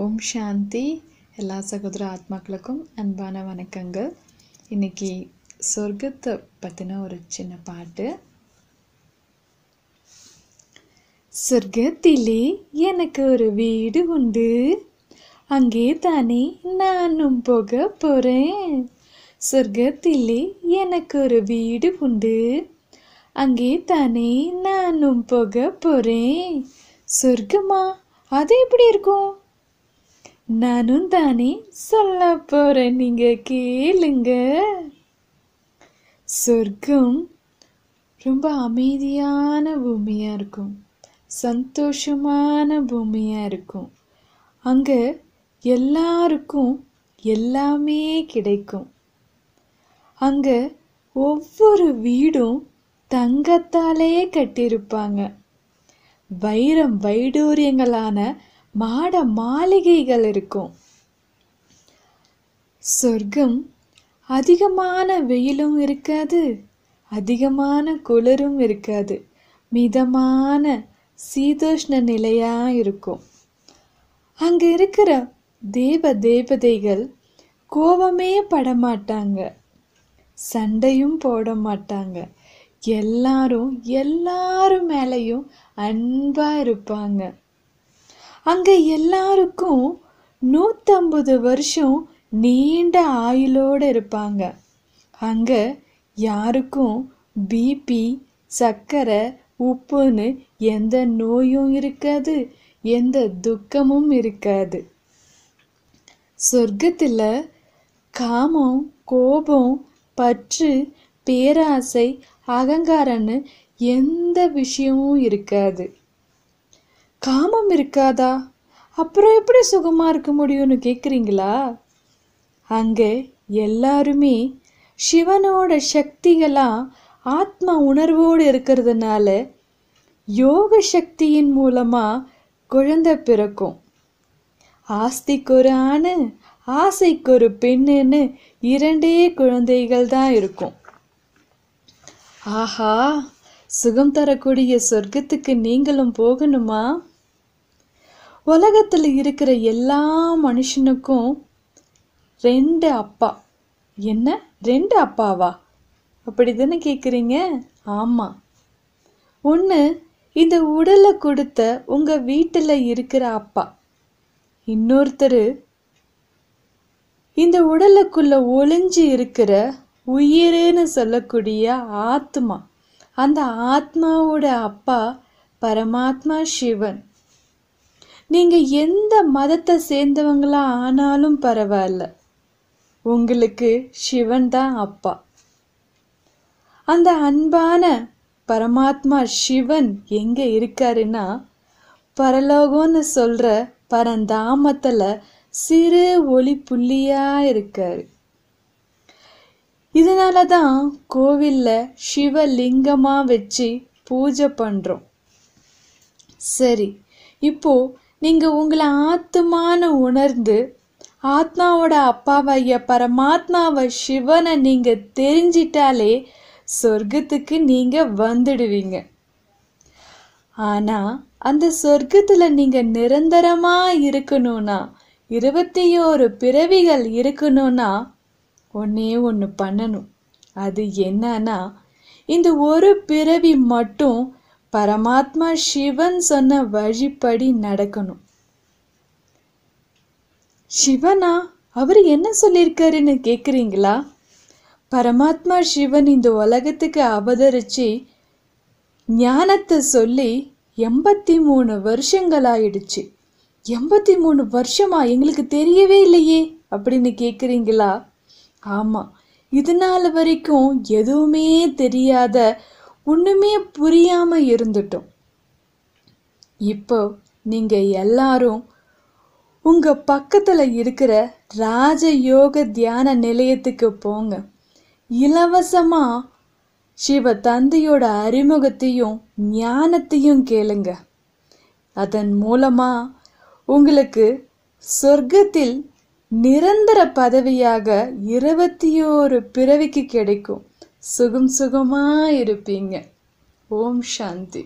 ஓம் சாந்தி எல்லா சகோதர ஆத்மாக்களுக்கும் அன்பான வணக்கங்கள் இன்னைக்கு சொர்க்கத்தை பற்றின ஒரு சின்ன பாட்டு சொர்க்கத்திலே எனக்கு ஒரு வீடு உண்டு அங்கே தானே நானும் போக போகிறேன் சொர்க்கத்திலே எனக்கு ஒரு வீடு உண்டு அங்கே தானே நானும் போக போகிறேன் சொர்க்கமா அது எப்படி இருக்கும் நானும் தானே சொல்ல போறேன் நீங்க கேளுங்க சொர்க்கம் ரொம்ப அமைதியான பூமியா இருக்கும் சந்தோஷமான பூமியா இருக்கும் அங்க எல்லாருக்கும் எல்லாமே கிடைக்கும் அங்க ஒவ்வொரு வீடும் தங்கத்தாலே கட்டியிருப்பாங்க வைரம் வைடூரியங்களான மாட மாளிகைகள் இருக்கும் சொர்க்கம் அதிகமான வெயிலும் இருக்காது அதிகமான குளிரும் இருக்காது மிதமான சீதோஷ்ண நிலையாக இருக்கும் அங்கே இருக்கிற தேவ தேவதைகள் கோபமே படமாட்டாங்க சண்டையும் போட மாட்டாங்க எல்லாரும் எல்லாரும் மேலேயும் அன்பாக இருப்பாங்க அங்கே எல்லாருக்கும் நூற்றம்பது வருஷம் நீண்ட ஆயுளோடு இருப்பாங்க அங்கே யாருக்கும் பிபி சர்க்கரை உப்புன்னு எந்த நோயும் இருக்காது எந்த துக்கமும் இருக்காது சொர்க்கத்தில் காமம் கோபம் பற்று பேராசை அகங்காரன்னு எந்த விஷயமும் இருக்காது காமம் இருக்காதா அப்புறம் எப்படி சுகமாக இருக்க முடியும்னு கேட்குறீங்களா அங்கே எல்லாருமே சிவனோட சக்திகளாக ஆத்மா உணர்வோடு இருக்கிறதுனால யோக சக்தியின் மூலமாக குழந்தை பிறக்கும் ஆஸ்திக்கு ஒரு ஆணு ஆசைக்கு ஒரு பெண்ணுன்னு இரண்டே குழந்தைகள் தான் இருக்கும் ஆஹா சுகம் தரக்கூடிய சொர்க்கத்துக்கு நீங்களும் போகணுமா உலகத்தில் இருக்கிற எல்லா மனுஷனுக்கும் ரெண்டு அப்பா என்ன ரெண்டு அப்பாவா அப்படி தானே கேட்குறீங்க ஆமாம் ஒன்று இந்த உடலை கொடுத்த உங்கள் வீட்டில் இருக்கிற அப்பா இன்னொருத்தர் இந்த உடலுக்குள்ள ஒளிஞ்சு இருக்கிற உயிர்னு சொல்லக்கூடிய ஆத்மா அந்த ஆத்மாவோட அப்பா பரமாத்மா சிவன் நீங்கள் எந்த மதத்தை சேர்ந்தவங்களா ஆனாலும் பரவாயில்ல உங்களுக்கு சிவன் தான் அப்பா அந்த அன்பான பரமாத்மா சிவன் எங்கே இருக்காருன்னா பரலோகம்னு சொல்கிற பரந்தாமத்தில் சிறு ஒளி புள்ளியாக இருக்காரு இதனால தான் கோவிலில் சிவலிங்கமாக வச்சு பூஜை பண்ணுறோம் சரி இப்போது நீங்கள் உங்களை ஆத்துமான உணர்ந்து ஆத்மாவோட அப்பாவைய பரமாத்மாவை சிவனை நீங்கள் தெரிஞ்சிட்டாலே சொர்க்கத்துக்கு நீங்கள் வந்துடுவீங்க ஆனால் அந்த சொர்க்கத்தில் நீங்கள் நிரந்தரமாக இருக்கணும்னா இருபத்தி ஓரு பிறவிகள் இருக்கணும்னா ஒன்னே ஒன்று பண்ணணும் அது என்னன்னா இந்த ஒரு பிறவி மட்டும் பரமாத்மா சிவன் சொன்ன வழிப்படி நடக்கணும் சிவனா அவர் என்ன சொல்லியிருக்காருன்னு கேட்குறீங்களா பரமாத்மா சிவன் இந்த உலகத்துக்கு அவதரிச்சு ஞானத்தை சொல்லி எண்பத்தி மூணு வருஷங்கள் ஆயிடுச்சு எண்பத்தி மூணு வருஷமா எங்களுக்கு தெரியவே இல்லையே அப்படின்னு கேட்குறீங்களா ஆமாம் இது நாள் வரைக்கும் எதுவுமே தெரியாத ஒன்றுமே புரியாமல் இருந்துட்டோம் இப்போ நீங்கள் எல்லாரும் உங்கள் பக்கத்தில் இருக்கிற ராஜ யோக தியான நிலையத்துக்கு போங்க இலவசமாக சிவ தந்தையோட அறிமுகத்தையும் ஞானத்தையும் கேளுங்க அதன் மூலமாக உங்களுக்கு சொர்க்கத்தில் நிரந்தர பதவியாக இருபத்தி ஓரு பிறவிக்கு கிடைக்கும் சுகம் சுகமாக இருப்பீங்க ஓம் சாந்தி